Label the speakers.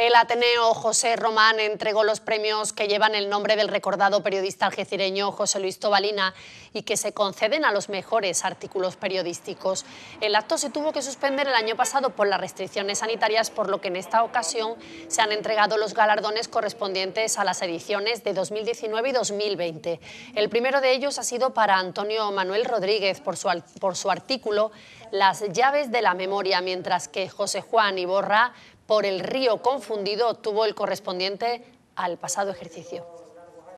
Speaker 1: El Ateneo José Román entregó los premios que llevan el nombre del recordado periodista algecireño José Luis Tobalina y que se conceden a los mejores artículos periodísticos. El acto se tuvo que suspender el año pasado por las restricciones sanitarias, por lo que en esta ocasión se han entregado los galardones correspondientes a las ediciones de 2019 y 2020. El primero de ellos ha sido para Antonio Manuel Rodríguez por su, por su artículo Las llaves de la memoria, mientras que José Juan Iborra por el río confundido tuvo el correspondiente al pasado ejercicio.